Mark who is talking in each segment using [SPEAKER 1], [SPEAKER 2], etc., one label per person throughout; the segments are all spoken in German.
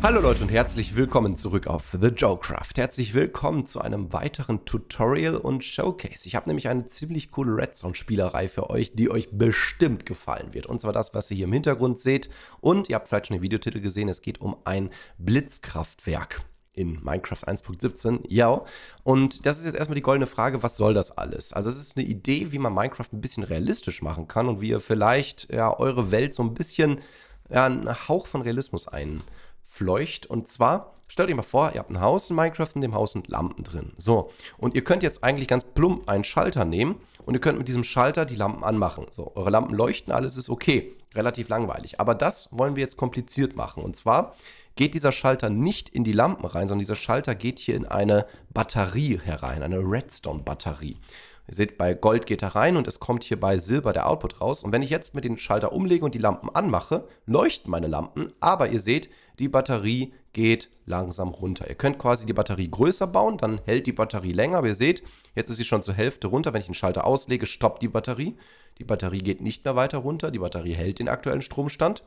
[SPEAKER 1] Hallo Leute und herzlich willkommen zurück auf The Joecraft. Herzlich willkommen zu einem weiteren Tutorial und Showcase. Ich habe nämlich eine ziemlich coole Redstone-Spielerei für euch, die euch bestimmt gefallen wird. Und zwar das, was ihr hier im Hintergrund seht. Und ihr habt vielleicht schon den Videotitel gesehen, es geht um ein Blitzkraftwerk in Minecraft 1.17. Ja, und das ist jetzt erstmal die goldene Frage, was soll das alles? Also es ist eine Idee, wie man Minecraft ein bisschen realistisch machen kann und wie ihr vielleicht ja, eure Welt so ein bisschen ja, einen Hauch von Realismus einbringt fleucht. Und zwar, stellt euch mal vor, ihr habt ein Haus in Minecraft, in dem Haus sind Lampen drin. So, und ihr könnt jetzt eigentlich ganz plump einen Schalter nehmen und ihr könnt mit diesem Schalter die Lampen anmachen. So, eure Lampen leuchten, alles ist okay, relativ langweilig. Aber das wollen wir jetzt kompliziert machen. Und zwar geht dieser Schalter nicht in die Lampen rein, sondern dieser Schalter geht hier in eine Batterie herein, eine Redstone-Batterie. Ihr seht, bei Gold geht er rein und es kommt hier bei Silber der Output raus. Und wenn ich jetzt mit den Schalter umlege und die Lampen anmache, leuchten meine Lampen, aber ihr seht, die Batterie geht langsam runter. Ihr könnt quasi die Batterie größer bauen, dann hält die Batterie länger. Aber ihr seht, jetzt ist sie schon zur Hälfte runter. Wenn ich den Schalter auslege, stoppt die Batterie. Die Batterie geht nicht mehr weiter runter. Die Batterie hält den aktuellen Stromstand.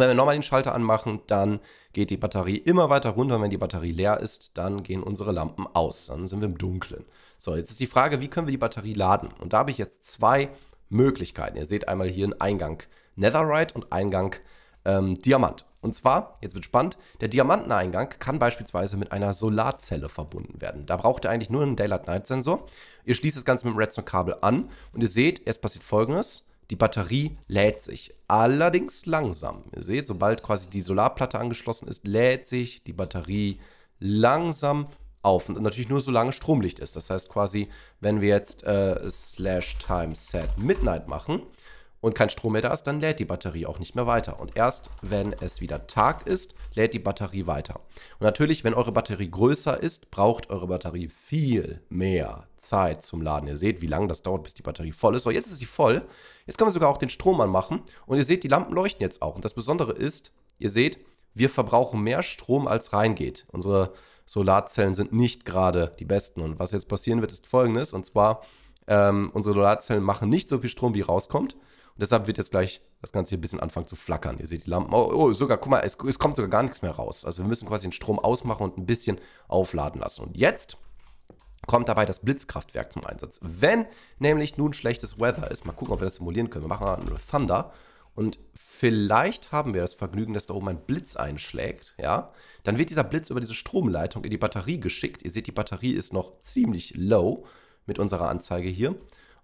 [SPEAKER 1] Wenn wir nochmal den Schalter anmachen, dann geht die Batterie immer weiter runter. Und wenn die Batterie leer ist, dann gehen unsere Lampen aus. Dann sind wir im Dunkeln. So, jetzt ist die Frage, wie können wir die Batterie laden? Und da habe ich jetzt zwei Möglichkeiten. Ihr seht einmal hier einen Eingang Netherite und Eingang ähm, Diamant. Und zwar, jetzt wird spannend, der Diamanteneingang kann beispielsweise mit einer Solarzelle verbunden werden. Da braucht ihr eigentlich nur einen Daylight-Night-Sensor. Ihr schließt das Ganze mit dem Redstone-Kabel an und ihr seht, es passiert folgendes. Die Batterie lädt sich, allerdings langsam. Ihr seht, sobald quasi die Solarplatte angeschlossen ist, lädt sich die Batterie langsam auf. Und natürlich nur solange Stromlicht ist. Das heißt quasi, wenn wir jetzt äh, Slash Time Set Midnight machen, und kein Strom mehr da ist, dann lädt die Batterie auch nicht mehr weiter. Und erst wenn es wieder Tag ist, lädt die Batterie weiter. Und natürlich, wenn eure Batterie größer ist, braucht eure Batterie viel mehr Zeit zum Laden. Ihr seht, wie lange das dauert, bis die Batterie voll ist. So, jetzt ist sie voll. Jetzt können wir sogar auch den Strom anmachen. Und ihr seht, die Lampen leuchten jetzt auch. Und das Besondere ist, ihr seht, wir verbrauchen mehr Strom, als reingeht. Unsere Solarzellen sind nicht gerade die besten. Und was jetzt passieren wird, ist folgendes. Und zwar, ähm, unsere Solarzellen machen nicht so viel Strom, wie rauskommt. Und deshalb wird jetzt gleich das Ganze hier ein bisschen anfangen zu flackern. Ihr seht die Lampen. Oh, oh sogar, guck mal, es, es kommt sogar gar nichts mehr raus. Also wir müssen quasi den Strom ausmachen und ein bisschen aufladen lassen. Und jetzt kommt dabei das Blitzkraftwerk zum Einsatz. Wenn nämlich nun schlechtes Weather ist, mal gucken, ob wir das simulieren können. Wir machen mal nur Thunder und vielleicht haben wir das Vergnügen, dass da oben ein Blitz einschlägt, ja? Dann wird dieser Blitz über diese Stromleitung in die Batterie geschickt. Ihr seht, die Batterie ist noch ziemlich low mit unserer Anzeige hier.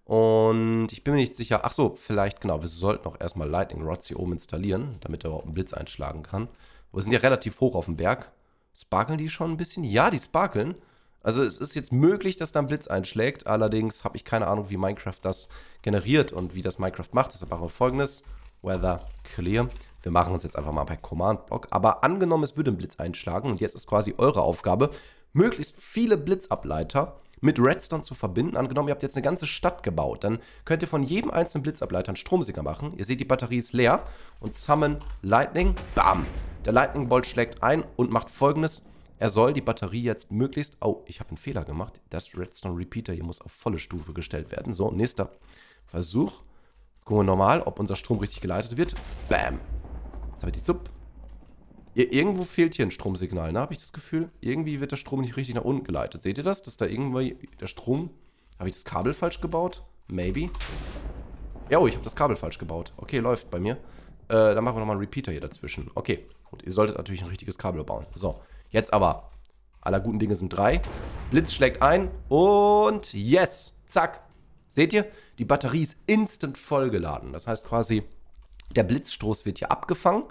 [SPEAKER 1] Und ich bin mir nicht sicher, ach so, vielleicht, genau, wir sollten auch erstmal Lightning Rods hier oben installieren, damit er überhaupt einen Blitz einschlagen kann. Wir sind ja relativ hoch auf dem Berg. Sparkeln die schon ein bisschen? Ja, die sparkeln. Also es ist jetzt möglich, dass da ein Blitz einschlägt. Allerdings habe ich keine Ahnung, wie Minecraft das generiert und wie das Minecraft macht. Deshalb machen wir folgendes. Weather clear. Wir machen uns jetzt einfach mal per Command-Block. Aber angenommen, es würde ein Blitz einschlagen und jetzt ist quasi eure Aufgabe, möglichst viele Blitzableiter zu mit Redstone zu verbinden. Angenommen, ihr habt jetzt eine ganze Stadt gebaut, dann könnt ihr von jedem einzelnen Blitzableiter einen Stromsinger machen. Ihr seht, die Batterie ist leer und summon Lightning. Bam! Der Lightning Bolt schlägt ein und macht folgendes. Er soll die Batterie jetzt möglichst... Oh, ich habe einen Fehler gemacht. Das Redstone Repeater hier muss auf volle Stufe gestellt werden. So, nächster Versuch. Jetzt gucken wir nochmal, ob unser Strom richtig geleitet wird. Bam! Jetzt habe ich die Zup. Irgendwo fehlt hier ein Stromsignal, ne? Habe ich das Gefühl? Irgendwie wird der Strom nicht richtig nach unten geleitet. Seht ihr das? Dass da irgendwie der Strom... Habe ich das Kabel falsch gebaut? Maybe. Ja, oh, ich habe das Kabel falsch gebaut. Okay, läuft bei mir. Äh, dann machen wir nochmal einen Repeater hier dazwischen. Okay, gut. Ihr solltet natürlich ein richtiges Kabel bauen. So, jetzt aber. Aller guten Dinge sind drei. Blitz schlägt ein. Und yes. Zack. Seht ihr? Die Batterie ist instant vollgeladen. Das heißt quasi, der Blitzstoß wird hier abgefangen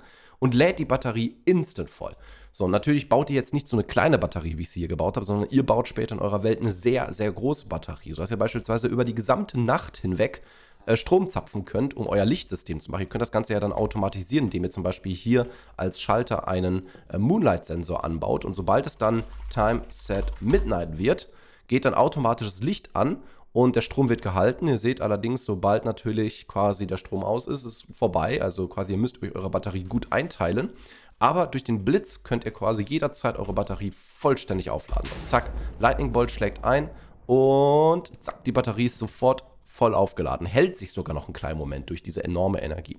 [SPEAKER 1] und lädt die Batterie instant voll. So, natürlich baut ihr jetzt nicht so eine kleine Batterie, wie ich sie hier gebaut habe, sondern ihr baut später in eurer Welt eine sehr, sehr große Batterie, So dass ihr beispielsweise über die gesamte Nacht hinweg äh, Strom zapfen könnt, um euer Lichtsystem zu machen. Ihr könnt das Ganze ja dann automatisieren, indem ihr zum Beispiel hier als Schalter einen äh, Moonlight-Sensor anbaut. Und sobald es dann Time Set Midnight wird, geht dann automatisch das Licht an und der Strom wird gehalten. Ihr seht allerdings, sobald natürlich quasi der Strom aus ist, ist vorbei. Also quasi ihr müsst euch eure Batterie gut einteilen. Aber durch den Blitz könnt ihr quasi jederzeit eure Batterie vollständig aufladen. zack, Lightning Bolt schlägt ein und zack, die Batterie ist sofort voll aufgeladen. Hält sich sogar noch einen kleinen Moment durch diese enorme Energie.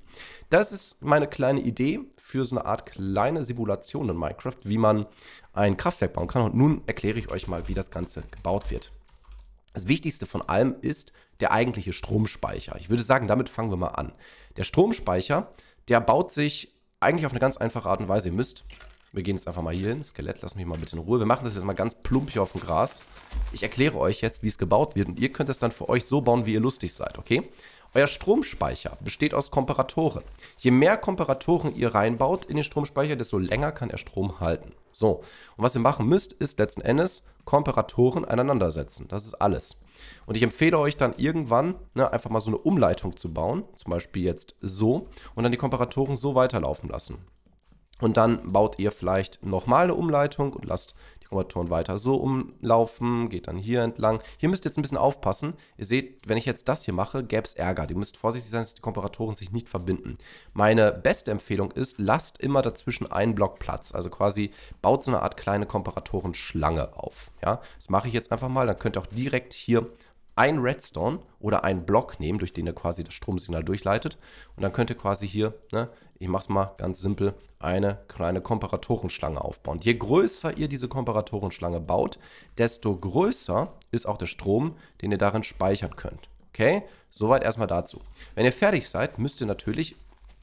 [SPEAKER 1] Das ist meine kleine Idee für so eine Art kleine Simulation in Minecraft, wie man ein Kraftwerk bauen kann. Und nun erkläre ich euch mal, wie das Ganze gebaut wird. Das Wichtigste von allem ist der eigentliche Stromspeicher. Ich würde sagen, damit fangen wir mal an. Der Stromspeicher, der baut sich eigentlich auf eine ganz einfache Art und Weise. Ihr müsst, wir gehen jetzt einfach mal hier hin, Skelett, lass mich mal bitte in Ruhe. Wir machen das jetzt mal ganz plump hier auf dem Gras. Ich erkläre euch jetzt, wie es gebaut wird und ihr könnt es dann für euch so bauen, wie ihr lustig seid, okay? Euer Stromspeicher besteht aus Komparatoren. Je mehr Komparatoren ihr reinbaut in den Stromspeicher, desto länger kann er Strom halten. So, und was ihr machen müsst, ist letzten Endes Komparatoren aneinandersetzen. Das ist alles. Und ich empfehle euch dann irgendwann ne, einfach mal so eine Umleitung zu bauen, zum Beispiel jetzt so, und dann die Komparatoren so weiterlaufen lassen. Und dann baut ihr vielleicht nochmal eine Umleitung und lasst die Kommatoren weiter so umlaufen, geht dann hier entlang. Hier müsst ihr jetzt ein bisschen aufpassen. Ihr seht, wenn ich jetzt das hier mache, gäbe es Ärger. Ihr müsst vorsichtig sein, dass die Komparatoren sich nicht verbinden. Meine beste Empfehlung ist, lasst immer dazwischen einen Block Platz. Also quasi baut so eine Art kleine Komparatoren-Schlange auf. Ja, das mache ich jetzt einfach mal. Dann könnt ihr auch direkt hier ein Redstone oder einen Block nehmen, durch den ihr quasi das Stromsignal durchleitet. Und dann könnt ihr quasi hier, ne, ich mache es mal ganz simpel, eine kleine Komparatorenschlange aufbauen. Je größer ihr diese Komparatorenschlange baut, desto größer ist auch der Strom, den ihr darin speichern könnt. Okay, soweit erstmal dazu. Wenn ihr fertig seid, müsst ihr natürlich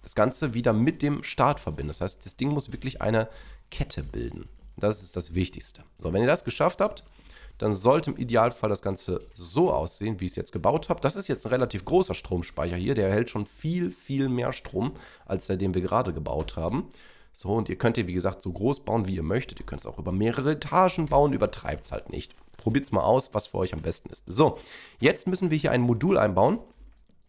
[SPEAKER 1] das Ganze wieder mit dem Start verbinden. Das heißt, das Ding muss wirklich eine Kette bilden. Das ist das Wichtigste. So, wenn ihr das geschafft habt, dann sollte im Idealfall das Ganze so aussehen, wie ich es jetzt gebaut habe. Das ist jetzt ein relativ großer Stromspeicher hier, der hält schon viel, viel mehr Strom, als der, den wir gerade gebaut haben. So, und ihr könnt ihr, wie gesagt, so groß bauen, wie ihr möchtet. Ihr könnt es auch über mehrere Etagen bauen, übertreibt es halt nicht. Probiert es mal aus, was für euch am besten ist. So, jetzt müssen wir hier ein Modul einbauen.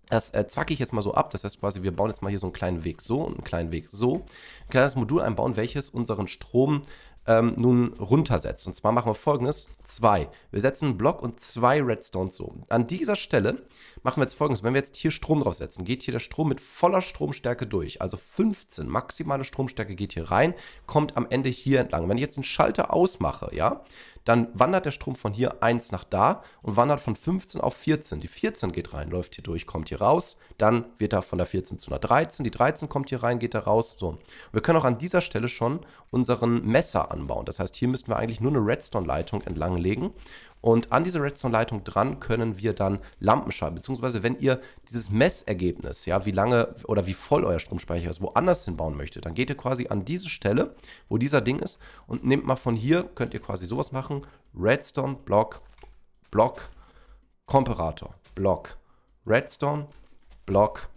[SPEAKER 1] Das äh, zwacke ich jetzt mal so ab. Das heißt quasi, wir bauen jetzt mal hier so einen kleinen Weg so und einen kleinen Weg so. Ein kleines Modul einbauen, welches unseren Strom ähm, nun runtersetzt. Und zwar machen wir folgendes. 2. Wir setzen einen Block und zwei Redstones so. An dieser Stelle machen wir jetzt folgendes. Wenn wir jetzt hier Strom draufsetzen, geht hier der Strom mit voller Stromstärke durch. Also 15, maximale Stromstärke geht hier rein, kommt am Ende hier entlang. Wenn ich jetzt den Schalter ausmache, ja, dann wandert der Strom von hier 1 nach da und wandert von 15 auf 14. Die 14 geht rein, läuft hier durch, kommt hier raus. Dann wird er von der 14 zu einer 13. Die 13 kommt hier rein, geht da raus. So. wir können auch an dieser Stelle schon unseren Messer anbauen. Das heißt, hier müssten wir eigentlich nur eine Redstone-Leitung entlang legen. Und an diese Redstone-Leitung dran können wir dann Lampen schalten. Beziehungsweise, wenn ihr dieses Messergebnis, ja, wie lange oder wie voll euer Stromspeicher ist, woanders hinbauen möchtet, dann geht ihr quasi an diese Stelle, wo dieser Ding ist, und nehmt mal von hier, könnt ihr quasi sowas machen: Redstone, Block, Block, Komparator, Block, Redstone, Block,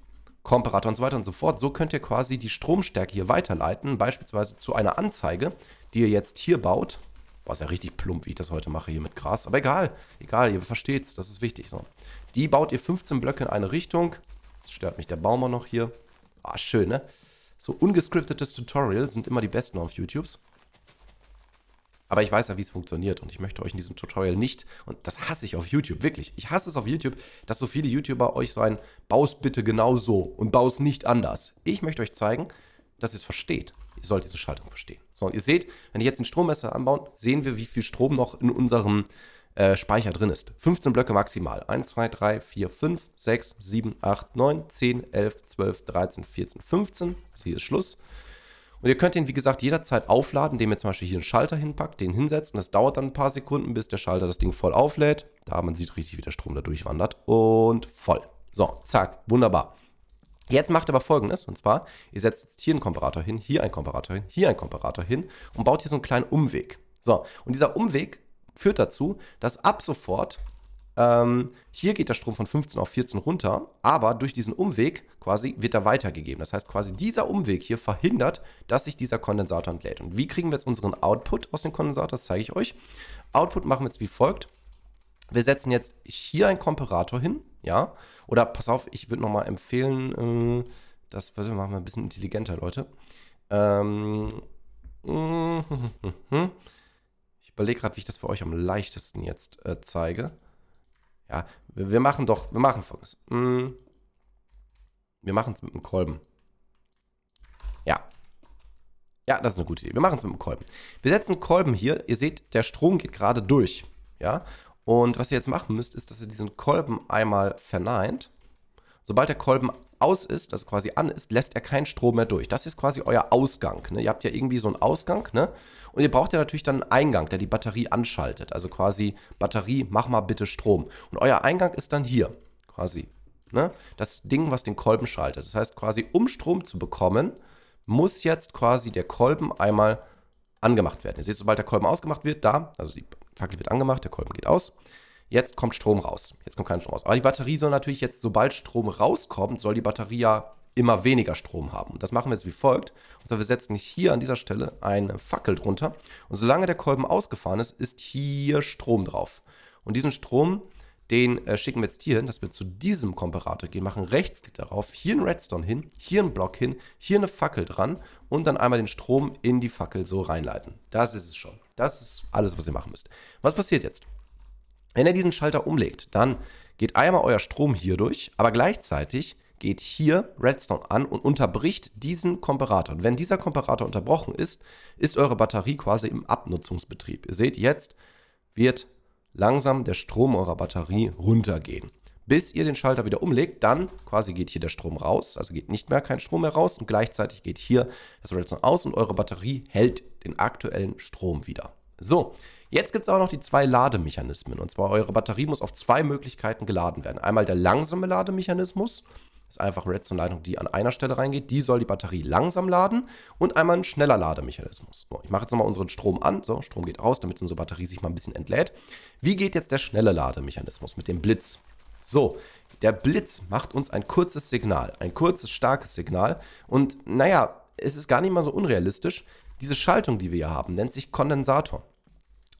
[SPEAKER 1] Komparator und so weiter und so fort. So könnt ihr quasi die Stromstärke hier weiterleiten, beispielsweise zu einer Anzeige, die ihr jetzt hier baut. Boah, ist ja richtig plump, wie ich das heute mache hier mit Gras. Aber egal, egal, ihr versteht's, das ist wichtig. So. Die baut ihr 15 Blöcke in eine Richtung. Das stört mich der Baum auch noch hier. Ah, schön, ne? So ungescriptetes Tutorial sind immer die besten auf YouTubes. Aber ich weiß ja, wie es funktioniert und ich möchte euch in diesem Tutorial nicht, und das hasse ich auf YouTube, wirklich, ich hasse es auf YouTube, dass so viele YouTuber euch so ein, baus bitte genau so und baus nicht anders. Ich möchte euch zeigen, dass ihr es versteht. Ihr sollt diese Schaltung verstehen. So, und ihr seht, wenn ich jetzt den Strommesser anbauen, sehen wir, wie viel Strom noch in unserem äh, Speicher drin ist. 15 Blöcke maximal. 1, 2, 3, 4, 5, 6, 7, 8, 9, 10, 11, 12, 13, 14, 15. Also hier ist Schluss. Und ihr könnt ihn, wie gesagt, jederzeit aufladen, indem ihr zum Beispiel hier einen Schalter hinpackt, den hinsetzt. Und das dauert dann ein paar Sekunden, bis der Schalter das Ding voll auflädt. Da man sieht richtig, wie der Strom da durchwandert. Und voll. So, zack, wunderbar. Jetzt macht aber folgendes, und zwar, ihr setzt jetzt hier einen Komparator hin, hier einen Komparator hin, hier einen Komparator hin und baut hier so einen kleinen Umweg. So, und dieser Umweg führt dazu, dass ab sofort ähm, hier geht der Strom von 15 auf 14 runter, aber durch diesen Umweg quasi wird er weitergegeben. Das heißt quasi dieser Umweg hier verhindert, dass sich dieser Kondensator entlädt. Und wie kriegen wir jetzt unseren Output aus dem Kondensator? Das zeige ich euch. Output machen wir jetzt wie folgt. Wir setzen jetzt hier einen Komparator hin, ja. Oder pass auf, ich würde nochmal empfehlen, äh, das warte, machen wir ein bisschen intelligenter, Leute. Ähm, ich überlege gerade, wie ich das für euch am leichtesten jetzt äh, zeige. Ja, wir, wir, machen doch, wir machen folgendes. Mm, wir machen es mit einem Kolben. Ja. Ja, das ist eine gute Idee. Wir machen es mit einem Kolben. Wir setzen Kolben hier. Ihr seht, der Strom geht gerade durch. Ja, und was ihr jetzt machen müsst, ist, dass ihr diesen Kolben einmal verneint. Sobald der Kolben aus ist, also quasi an ist, lässt er keinen Strom mehr durch. Das ist quasi euer Ausgang. Ne? Ihr habt ja irgendwie so einen Ausgang, ne? Und ihr braucht ja natürlich dann einen Eingang, der die Batterie anschaltet. Also quasi, Batterie, mach mal bitte Strom. Und euer Eingang ist dann hier, quasi. Ne? Das Ding, was den Kolben schaltet. Das heißt quasi, um Strom zu bekommen, muss jetzt quasi der Kolben einmal angemacht werden. Ihr seht, sobald der Kolben ausgemacht wird, da, also die Fackel wird angemacht, der Kolben geht aus. Jetzt kommt Strom raus. Jetzt kommt kein Strom raus. Aber die Batterie soll natürlich jetzt, sobald Strom rauskommt, soll die Batterie ja immer weniger Strom haben. Und das machen wir jetzt wie folgt. Und zwar, wir setzen hier an dieser Stelle eine Fackel drunter. Und solange der Kolben ausgefahren ist, ist hier Strom drauf. Und diesen Strom, den äh, schicken wir jetzt hier hin, dass wir zu diesem Komparator gehen, machen Rechtsklick darauf, hier einen Redstone hin, hier einen Block hin, hier eine Fackel dran und dann einmal den Strom in die Fackel so reinleiten. Das ist es schon. Das ist alles, was ihr machen müsst. Was passiert jetzt? Wenn ihr diesen Schalter umlegt, dann geht einmal euer Strom hier durch, aber gleichzeitig geht hier Redstone an und unterbricht diesen Komparator. Und wenn dieser Komparator unterbrochen ist, ist eure Batterie quasi im Abnutzungsbetrieb. Ihr seht, jetzt wird langsam der Strom eurer Batterie runtergehen bis ihr den Schalter wieder umlegt. Dann quasi geht hier der Strom raus, also geht nicht mehr kein Strom mehr raus und gleichzeitig geht hier das Redstone aus und eure Batterie hält den aktuellen Strom wieder. So, jetzt gibt es auch noch die zwei Lademechanismen. Und zwar eure Batterie muss auf zwei Möglichkeiten geladen werden. Einmal der langsame Lademechanismus, das ist einfach Redstone-Leitung, die an einer Stelle reingeht. Die soll die Batterie langsam laden und einmal ein schneller Lademechanismus. So, ich mache jetzt nochmal unseren Strom an. So, Strom geht raus, damit unsere Batterie sich mal ein bisschen entlädt. Wie geht jetzt der schnelle Lademechanismus mit dem Blitz? So, der Blitz macht uns ein kurzes Signal, ein kurzes, starkes Signal. Und naja, es ist gar nicht mal so unrealistisch. Diese Schaltung, die wir hier haben, nennt sich Kondensator.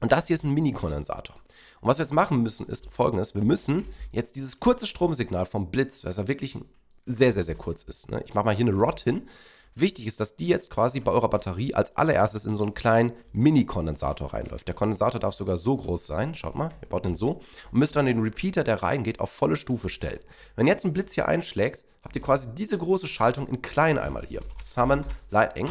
[SPEAKER 1] Und das hier ist ein Mini-Kondensator. Und was wir jetzt machen müssen, ist folgendes. Wir müssen jetzt dieses kurze Stromsignal vom Blitz, was ja wirklich sehr, sehr, sehr kurz ist. Ne? Ich mache mal hier eine Rod hin. Wichtig ist, dass die jetzt quasi bei eurer Batterie als allererstes in so einen kleinen Mini-Kondensator reinläuft. Der Kondensator darf sogar so groß sein. Schaut mal, ihr baut den so und müsst dann den Repeater, der reingeht, auf volle Stufe stellen. Wenn jetzt ein Blitz hier einschlägt, habt ihr quasi diese große Schaltung in klein einmal hier. Summon, Lighting.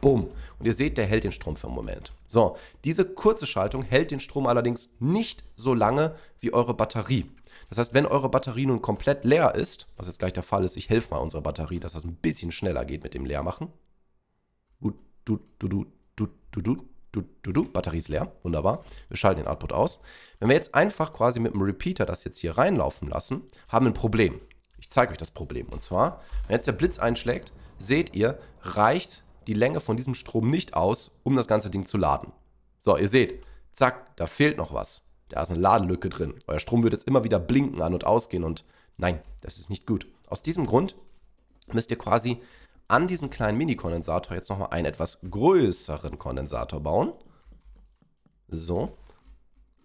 [SPEAKER 1] Bumm. Und ihr seht, der hält den Strom für einen Moment. So, diese kurze Schaltung hält den Strom allerdings nicht so lange wie eure Batterie. Das heißt, wenn eure Batterie nun komplett leer ist, was jetzt gleich der Fall ist, ich helfe mal unserer Batterie, dass das ein bisschen schneller geht mit dem Leermachen. Du, du, du, du, du, du, du. Du, du, du, Batterie ist leer, wunderbar. Wir schalten den Output aus. Wenn wir jetzt einfach quasi mit dem Repeater das jetzt hier reinlaufen lassen, haben wir ein Problem. Ich zeige euch das Problem. Und zwar, wenn jetzt der Blitz einschlägt, seht ihr, reicht die Länge von diesem Strom nicht aus, um das ganze Ding zu laden. So, ihr seht, zack, da fehlt noch was. Da ist eine Ladelücke drin. Euer Strom wird jetzt immer wieder blinken an und ausgehen und nein, das ist nicht gut. Aus diesem Grund müsst ihr quasi an diesem kleinen Mini-Kondensator jetzt nochmal einen etwas größeren Kondensator bauen. So.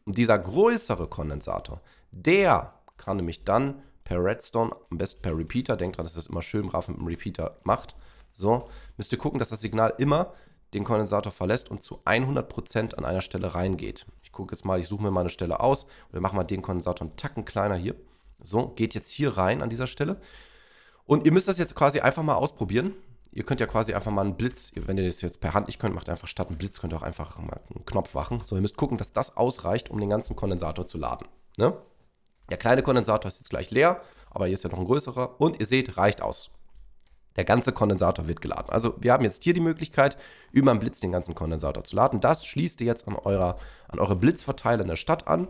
[SPEAKER 1] Und dieser größere Kondensator, der kann nämlich dann per Redstone, am besten per Repeater, denkt dran, dass das immer schön brav mit dem Repeater macht. So, müsst ihr gucken, dass das Signal immer den Kondensator verlässt und zu 100% an einer Stelle reingeht gucke jetzt mal, ich suche mir mal eine Stelle aus. Wir machen mal den Kondensator einen Tacken kleiner hier. So, geht jetzt hier rein an dieser Stelle. Und ihr müsst das jetzt quasi einfach mal ausprobieren. Ihr könnt ja quasi einfach mal einen Blitz, wenn ihr das jetzt per Hand nicht könnt, macht einfach statt einen Blitz, könnt ihr auch einfach mal einen Knopf machen. So, ihr müsst gucken, dass das ausreicht, um den ganzen Kondensator zu laden. Ne? Der kleine Kondensator ist jetzt gleich leer, aber hier ist ja noch ein größerer. Und ihr seht, reicht aus. Der ganze Kondensator wird geladen. Also wir haben jetzt hier die Möglichkeit, über einen Blitz den ganzen Kondensator zu laden. Das schließt ihr jetzt an, eurer, an eure Blitzverteiler in der Stadt an.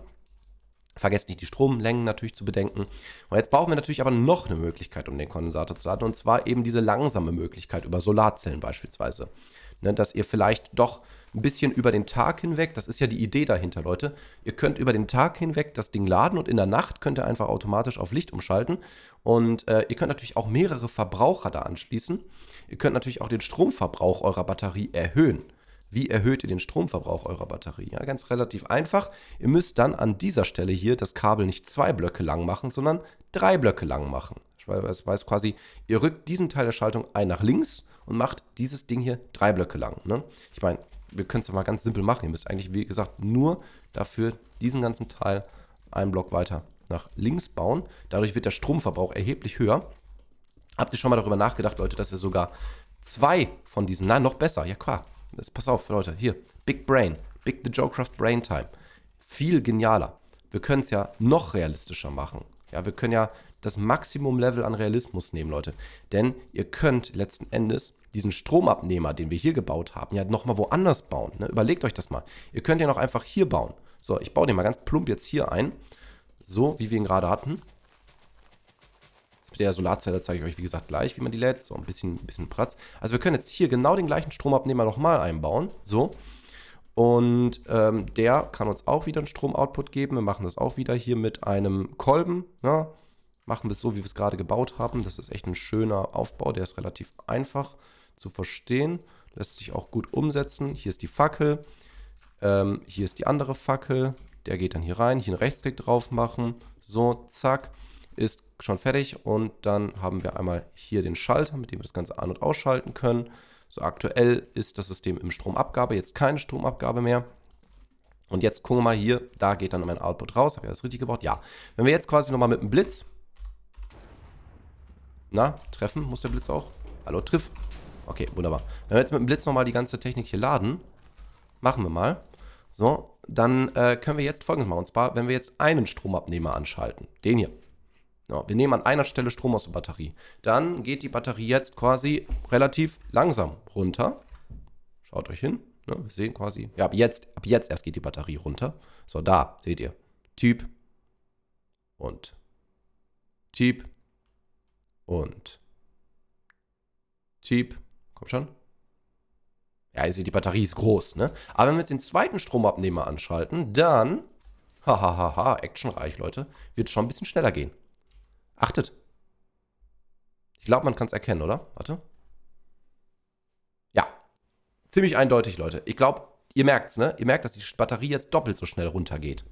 [SPEAKER 1] Vergesst nicht die Stromlängen natürlich zu bedenken. Und jetzt brauchen wir natürlich aber noch eine Möglichkeit, um den Kondensator zu laden. Und zwar eben diese langsame Möglichkeit über Solarzellen beispielsweise ne, dass ihr vielleicht doch ein bisschen über den Tag hinweg, das ist ja die Idee dahinter, Leute, ihr könnt über den Tag hinweg das Ding laden und in der Nacht könnt ihr einfach automatisch auf Licht umschalten. Und äh, ihr könnt natürlich auch mehrere Verbraucher da anschließen. Ihr könnt natürlich auch den Stromverbrauch eurer Batterie erhöhen. Wie erhöht ihr den Stromverbrauch eurer Batterie? Ja, ganz relativ einfach. Ihr müsst dann an dieser Stelle hier das Kabel nicht zwei Blöcke lang machen, sondern drei Blöcke lang machen. Das weiß quasi, ihr rückt diesen Teil der Schaltung ein nach links und macht dieses Ding hier drei Blöcke lang. Ne? Ich meine, wir können es mal ganz simpel machen. Ihr müsst eigentlich, wie gesagt, nur dafür diesen ganzen Teil einen Block weiter nach links bauen. Dadurch wird der Stromverbrauch erheblich höher. Habt ihr schon mal darüber nachgedacht, Leute, dass ihr sogar zwei von diesen, nein, noch besser, ja klar. Jetzt pass auf, Leute, hier, Big Brain, Big the Joecraft Brain Time. Viel genialer. Wir können es ja noch realistischer machen. Ja, wir können ja das Maximum-Level an Realismus nehmen, Leute. Denn ihr könnt letzten Endes diesen Stromabnehmer, den wir hier gebaut haben, ja nochmal woanders bauen. Ne? Überlegt euch das mal. Ihr könnt ja noch einfach hier bauen. So, ich baue den mal ganz plump jetzt hier ein. So, wie wir ihn gerade hatten. mit der Solarzelle zeige ich euch, wie gesagt, gleich, wie man die lädt. So, ein bisschen, ein bisschen Platz. Also wir können jetzt hier genau den gleichen Stromabnehmer nochmal einbauen. So. Und ähm, der kann uns auch wieder einen Stromoutput geben. Wir machen das auch wieder hier mit einem Kolben. Ja, ne? machen wir es so, wie wir es gerade gebaut haben. Das ist echt ein schöner Aufbau, der ist relativ einfach zu verstehen, lässt sich auch gut umsetzen. Hier ist die Fackel, ähm, hier ist die andere Fackel, der geht dann hier rein, hier einen Rechtsklick drauf machen, so, zack, ist schon fertig und dann haben wir einmal hier den Schalter, mit dem wir das Ganze an- und ausschalten können. So aktuell ist das System im Stromabgabe, jetzt keine Stromabgabe mehr. Und jetzt gucken wir mal hier, da geht dann mein Output raus. Habe ich das richtig gebaut? Ja. Wenn wir jetzt quasi nochmal mit dem Blitz na, treffen muss der Blitz auch. Hallo, triff. Okay, wunderbar. Wenn wir jetzt mit dem Blitz nochmal die ganze Technik hier laden, machen wir mal. So, dann äh, können wir jetzt folgendes machen. Und zwar, wenn wir jetzt einen Stromabnehmer anschalten, den hier. Ja, wir nehmen an einer Stelle Strom aus der Batterie. Dann geht die Batterie jetzt quasi relativ langsam runter. Schaut euch hin. Ne? Wir sehen quasi, ja, ab jetzt, ab jetzt erst geht die Batterie runter. So, da, seht ihr. Typ und Typ und Typ, komm schon. Ja, ihr seht, die Batterie ist groß, ne? Aber wenn wir jetzt den zweiten Stromabnehmer anschalten, dann, hahaha, actionreich, Leute, wird es schon ein bisschen schneller gehen. Achtet. Ich glaube, man kann es erkennen, oder? Warte. Ja, ziemlich eindeutig, Leute. Ich glaube, ihr merkt es, ne? Ihr merkt, dass die Batterie jetzt doppelt so schnell runtergeht.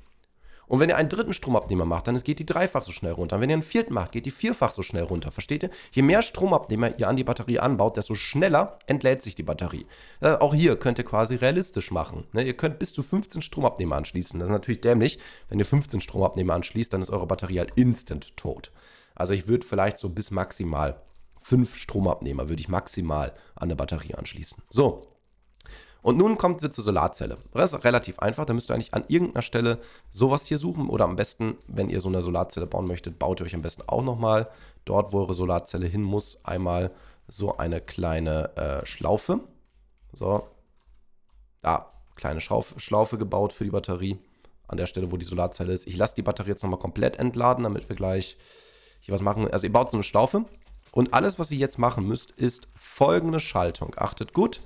[SPEAKER 1] Und wenn ihr einen dritten Stromabnehmer macht, dann geht die dreifach so schnell runter. Und wenn ihr einen vierten macht, geht die vierfach so schnell runter. Versteht ihr? Je mehr Stromabnehmer ihr an die Batterie anbaut, desto schneller entlädt sich die Batterie. Äh, auch hier könnt ihr quasi realistisch machen. Ne? Ihr könnt bis zu 15 Stromabnehmer anschließen. Das ist natürlich dämlich. Wenn ihr 15 Stromabnehmer anschließt, dann ist eure Batterie halt instant tot. Also ich würde vielleicht so bis maximal 5 Stromabnehmer würde ich maximal an der Batterie anschließen. So, und nun kommt wir zur Solarzelle. Das ist relativ einfach, da müsst ihr eigentlich an irgendeiner Stelle sowas hier suchen oder am besten, wenn ihr so eine Solarzelle bauen möchtet, baut ihr euch am besten auch nochmal dort, wo eure Solarzelle hin muss, einmal so eine kleine äh, Schlaufe. So, da, kleine Schauf Schlaufe gebaut für die Batterie an der Stelle, wo die Solarzelle ist. Ich lasse die Batterie jetzt nochmal komplett entladen, damit wir gleich hier was machen. Also ihr baut so eine Schlaufe und alles, was ihr jetzt machen müsst, ist folgende Schaltung. Achtet gut,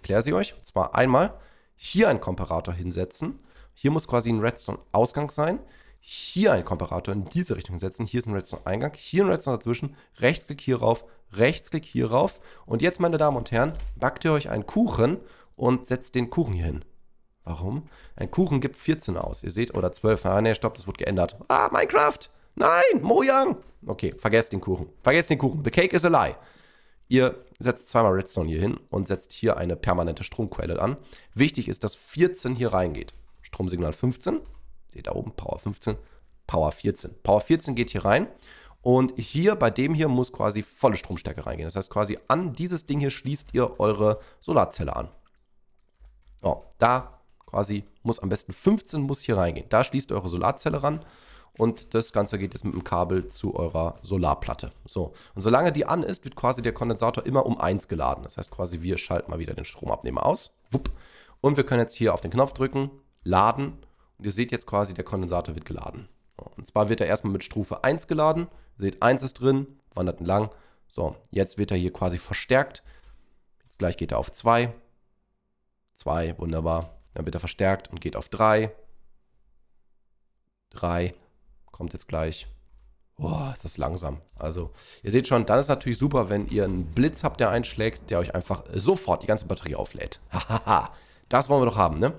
[SPEAKER 1] ich erkläre sie euch. Und zwar einmal hier einen Komparator hinsetzen. Hier muss quasi ein Redstone-Ausgang sein. Hier einen Komparator in diese Richtung setzen. Hier ist ein Redstone-Eingang. Hier ein Redstone dazwischen. Rechtsklick hierauf. Rechtsklick hierauf. Und jetzt, meine Damen und Herren, backt ihr euch einen Kuchen und setzt den Kuchen hier hin. Warum? Ein Kuchen gibt 14 aus. Ihr seht, oder 12. Ah, nee, stopp, das wurde geändert. Ah, Minecraft! Nein, Mojang! Okay, vergesst den Kuchen. Vergesst den Kuchen. The cake is a lie. Ihr setzt zweimal Redstone hier hin und setzt hier eine permanente Stromquelle an. Wichtig ist, dass 14 hier reingeht. Stromsignal 15, seht da oben, Power 15, Power 14. Power 14 geht hier rein und hier bei dem hier muss quasi volle Stromstärke reingehen. Das heißt quasi an dieses Ding hier schließt ihr eure Solarzelle an. Ja, da quasi muss am besten 15 muss hier reingehen. Da schließt eure Solarzelle ran und das Ganze geht jetzt mit dem Kabel zu eurer Solarplatte. So, und solange die an ist, wird quasi der Kondensator immer um 1 geladen. Das heißt quasi, wir schalten mal wieder den Stromabnehmer aus. Wupp. Und wir können jetzt hier auf den Knopf drücken, laden und ihr seht jetzt quasi, der Kondensator wird geladen. und zwar wird er erstmal mit Stufe 1 geladen. Ihr seht, 1 ist drin, wandert entlang. So, jetzt wird er hier quasi verstärkt. Jetzt gleich geht er auf 2. 2, wunderbar. Dann wird er verstärkt und geht auf 3. 3 kommt jetzt gleich. Boah, ist das langsam. Also, ihr seht schon, dann ist natürlich super, wenn ihr einen Blitz habt, der einschlägt, der euch einfach sofort die ganze Batterie auflädt. Hahaha, das wollen wir doch haben, ne?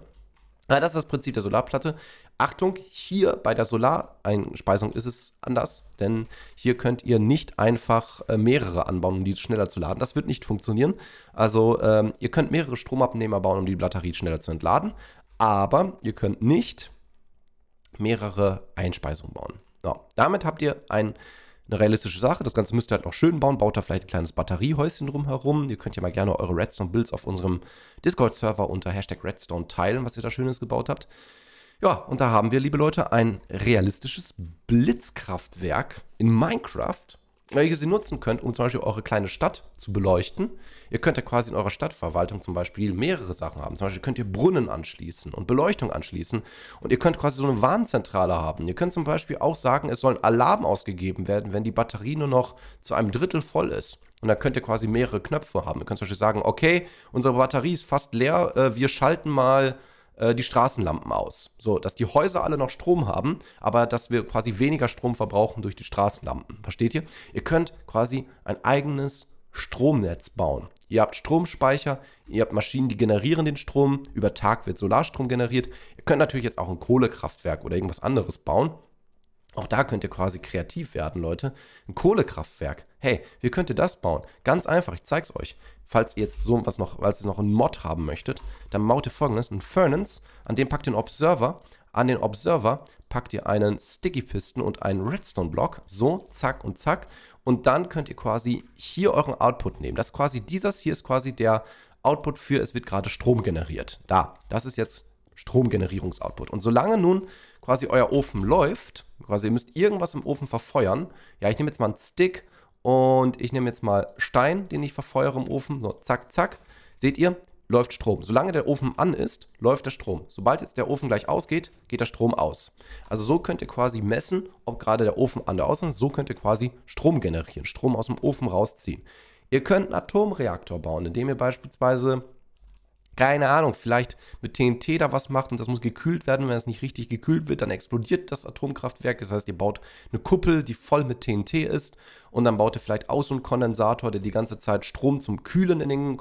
[SPEAKER 1] Ja, ah, das ist das Prinzip der Solarplatte. Achtung, hier bei der Solareinspeisung ist es anders, denn hier könnt ihr nicht einfach äh, mehrere anbauen, um die schneller zu laden. Das wird nicht funktionieren. Also ähm, ihr könnt mehrere Stromabnehmer bauen, um die Batterie schneller zu entladen, aber ihr könnt nicht mehrere Einspeisungen bauen. Ja, damit habt ihr ein, eine realistische Sache. Das Ganze müsst ihr halt noch schön bauen. Baut da vielleicht ein kleines Batteriehäuschen drumherum. Ihr könnt ja mal gerne eure Redstone-Builds auf unserem Discord-Server unter Hashtag Redstone teilen, was ihr da Schönes gebaut habt. Ja, und da haben wir, liebe Leute, ein realistisches Blitzkraftwerk in Minecraft welche Sie nutzen könnt, um zum Beispiel eure kleine Stadt zu beleuchten. Ihr könnt ja quasi in eurer Stadtverwaltung zum Beispiel mehrere Sachen haben. Zum Beispiel könnt ihr Brunnen anschließen und Beleuchtung anschließen und ihr könnt quasi so eine Warnzentrale haben. Ihr könnt zum Beispiel auch sagen, es sollen Alarmen ausgegeben werden, wenn die Batterie nur noch zu einem Drittel voll ist. Und da könnt ihr quasi mehrere Knöpfe haben. Ihr könnt zum Beispiel sagen, okay, unsere Batterie ist fast leer, äh, wir schalten mal äh, die Straßenlampen aus. So, dass die Häuser alle noch Strom haben, aber dass wir quasi weniger Strom verbrauchen durch die Straßenlampen. Versteht ihr? Ihr könnt quasi ein eigenes Stromnetz bauen. Ihr habt Stromspeicher, ihr habt Maschinen, die generieren den Strom, über Tag wird Solarstrom generiert. Ihr könnt natürlich jetzt auch ein Kohlekraftwerk oder irgendwas anderes bauen, auch da könnt ihr quasi kreativ werden, Leute. Ein Kohlekraftwerk. Hey, wie könnt ihr das bauen? Ganz einfach, ich zeig's euch. Falls ihr jetzt so was noch, falls ihr noch einen Mod haben möchtet, dann baut ihr folgendes: ein Furnace, an dem packt ihr einen Observer. An den Observer packt ihr einen Sticky Piston und einen Redstone Block. So, zack und zack. Und dann könnt ihr quasi hier euren Output nehmen. Das ist quasi, dieses hier ist quasi der Output für, es wird gerade Strom generiert. Da, das ist jetzt Stromgenerierungsoutput. Und solange nun quasi euer Ofen läuft, quasi ihr müsst irgendwas im Ofen verfeuern. Ja, ich nehme jetzt mal einen Stick und ich nehme jetzt mal Stein, den ich verfeuere im Ofen. So, zack, zack. Seht ihr, läuft Strom. Solange der Ofen an ist, läuft der Strom. Sobald jetzt der Ofen gleich ausgeht, geht der Strom aus. Also so könnt ihr quasi messen, ob gerade der Ofen an der aus ist. So könnt ihr quasi Strom generieren, Strom aus dem Ofen rausziehen. Ihr könnt einen Atomreaktor bauen, indem ihr beispielsweise keine Ahnung, vielleicht mit TNT da was macht und das muss gekühlt werden. Wenn es nicht richtig gekühlt wird, dann explodiert das Atomkraftwerk. Das heißt, ihr baut eine Kuppel, die voll mit TNT ist und dann baut ihr vielleicht aus so einen Kondensator, der die ganze Zeit Strom zum Kühlen in den,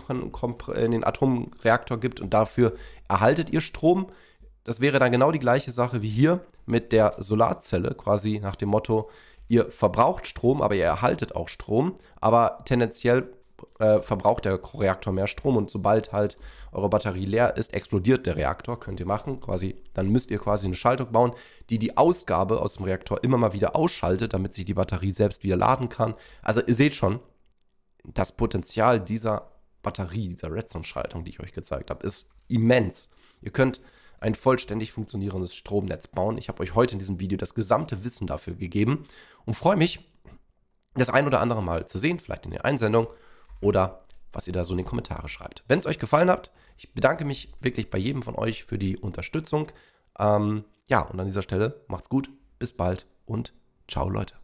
[SPEAKER 1] in den Atomreaktor gibt und dafür erhaltet ihr Strom. Das wäre dann genau die gleiche Sache wie hier mit der Solarzelle, quasi nach dem Motto, ihr verbraucht Strom, aber ihr erhaltet auch Strom, aber tendenziell äh, verbraucht der Reaktor mehr Strom und sobald halt eure Batterie leer ist, explodiert der Reaktor, könnt ihr machen, quasi, dann müsst ihr quasi eine Schaltung bauen, die die Ausgabe aus dem Reaktor immer mal wieder ausschaltet, damit sich die Batterie selbst wieder laden kann. Also ihr seht schon, das Potenzial dieser Batterie, dieser Redstone-Schaltung, die ich euch gezeigt habe, ist immens. Ihr könnt ein vollständig funktionierendes Stromnetz bauen. Ich habe euch heute in diesem Video das gesamte Wissen dafür gegeben und freue mich, das ein oder andere Mal zu sehen, vielleicht in der Einsendung oder was ihr da so in den Kommentare schreibt. Wenn es euch gefallen hat, ich bedanke mich wirklich bei jedem von euch für die Unterstützung. Ähm, ja, und an dieser Stelle macht's gut, bis bald und ciao Leute.